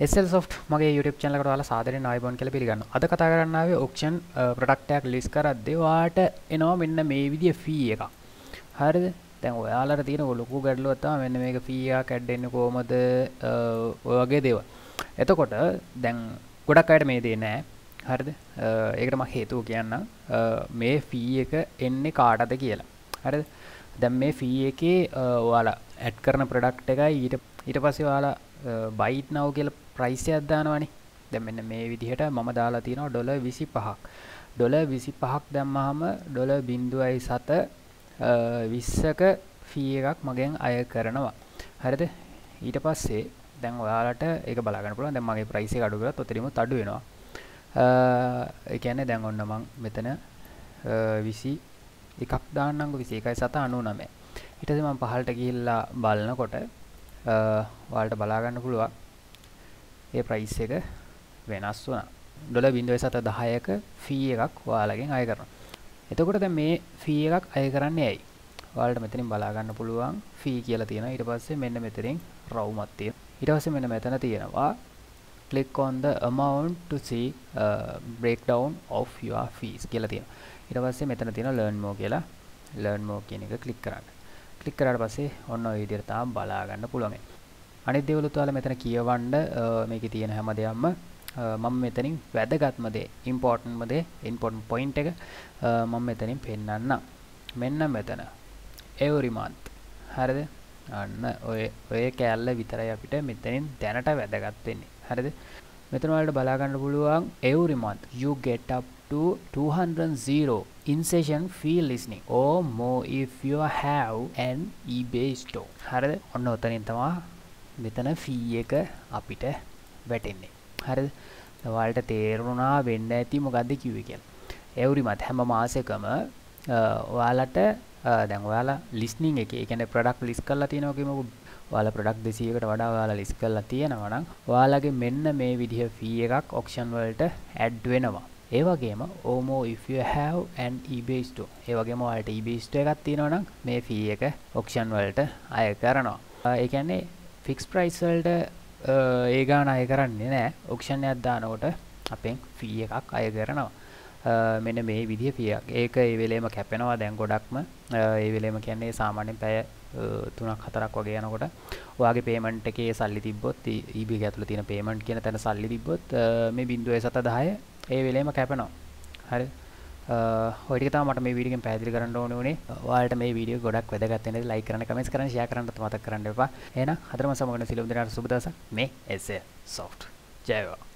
L සොට් මගේ YouTube චැනලකට යාලා සාදරයෙන් ආයිබෝන් කියලා පිළිගන්නවා. අද කතා කරන්න ආවේ ඔක්ෂන් ප්‍රොඩක්ට් එකක් ලිස්ට් කරද්දී ඔයාට එනවා මෙන්න මේ විදිය ෆී එකක්. හරිද? දැන් ඔයාලට තියෙන ලොකු ගැටලුවක් තමයි මෙන්න මේක ෆී එකක් ඇඩ් වෙන්නේ කොහමද? ඔය වගේ දේවල්. එතකොට දැන් ගොඩක් අයට මේ දේ නැහැ. හරිද? ඒකට මම හේතුව කියන්නම්. මේ ෆී එක එන්නේ කාටද කියලා. හරිද? දැන් මේ ෆී එකේ ඔයාලා ඇඩ් කරන ප්‍රොඩක්ට් එකයි ඊට ඊට පස්සේ ඔයාලා බයිට් නව කියලා ප්‍රයිසයක් දානවනේ දැන් මෙන්න මේ විදිහට මම දාලා තියෙනවා ඩොලර් 25ක් ඩොලර් 25ක් දැම්මහම ඩොලර් 0.7 20ක ෆී එකක් මගෙන් අය කරනවා හරිද ඊට පස්සේ දැන් ඔයාලට ඒක බලාගන්න පුළුවන් දැන් මගේ ප්‍රයිස් එක අඩු කරලා තොතරිමුත් අඩු වෙනවා ඒ කියන්නේ දැන් ඔන්න මම මෙතන 21ක් දාන්නම්කො 21.799 ඊට පස්සේ මම පහළට ගිහිල්ලා බලනකොට ඔයාලට බලාගන්න පුළුවන් ඒ ප්‍රයිස් එක වෙනස් වුණා. ඩොලර් 0.10ක ෆී එකක් ඔයාලගෙන් අය කරනවා. එතකොට දැන් මේ ෆී එකක් අය කරන්නේ ඇයි? ඔයාලට මෙතනින් බලා ගන්න පුළුවන් ෆී කියලා තියෙනවා. ඊට පස්සේ මෙන්න මෙතනින් රවුමක් තියෙනවා. ඊට පස්සේ මෙන්න මෙතන තියෙනවා click on the amount to see uh, breakdown of your fees කියලා තියෙනවා. ඊට පස්සේ මෙතන තියෙන learn more කියලා learn more කියන එක click කරන්න. click කරාට පස්සේ ඔන්න ඔය විදිහට තාම බලා ගන්න පුළුවන්. අනිත් දේවලුත් ඔයාලා මෙතන කියවන්න මේකේ තියෙන හැම දෙයක්ම මම මෙතනින් වැදගත්ම දේ ඉම්පෝටන්ට්ම දේ ඉම්පෝටන්ට් පොයින්ට් එක මම මෙතනින් පෙන්වන්නම් මෙන්න මෙතන every month හරිද අන්න ඔය ඔය කෑල්ල විතරයි අපිට මෙතනින් දැනට වැදගත් වෙන්නේ හරිද මෙතන වලට බලා ගන්න පුළුවන් every month you get up to 200 in session fee listening or more if you have an ebay store හරිද ඔන්න ඔතනින් තමයි මෙතන ෆී එක අපිට වැටෙන්නේ හරි දවාලට තේරුණා වෙන්න ඇති මොකක්ද කිව් කිය එවරිමත් හැම මාසකම ඔයාලට දැන් ඔයාලා ලිස්නිං එක එකන ප්‍රඩක් ලිස් කල්ලා තියෙනවකම වාල ප්‍රඩක් දෙසියකට වඩා යාලා ලිස් කල්ලා තියෙනවනම් ඔයාලගේ මෙන්න මේ විදිහ ෆී එකක් ඔක්ෂන් වලට ඇඩ් වෙනවා ඒවගේම ඕමෝ ඉහන් ඉබේස්ටෝ ඒවගේම ඔයාලට ඉබිස්ට එකක් තියෙනවනම් මේ ෆී එක ඔක්ෂන් වලට අය කරනවා ඒකන්නේ ෆික්ස් ප්‍රයිස්වල්ට ඒ ගාන අය කරන්නේ නෑ ඔක්ෂණයක් දානකොට අපෙන් ෆී එකක් අය කරනවා මෙන මේ විදිහ පියක් ඒක ඒවෙලේම කැපෙනවා දැන් ගොඩක්ම ඒවෙලේම කියන්නේ සාමාන්‍යෙන් පැය තුනක් හතරක් වගේ යනකොට ඔයාගේ පේමන්ට් එකේ සල්ලි තිබ්බොත් ඊබ e-, e ඇතුළ තියෙන පේමන්ට් කියන තැන සල්ලි තිබ්බොත් මේ බින්දුව සත දහය ඒ වෙලේම කැපනවා හරි හොටික මට මේ වීඩියෙන් පැදිලි කරන්න ඕන වනේ වාට මේ වීඩිය ගොඩක් වැදගත්න ලයි කරන කමෙස් කරන ශය කරන්නත් මතක් කරන්න එපා එන හතරම සමගන සිලුදරට සුබදස මේ එසේ සෝ් ජයවා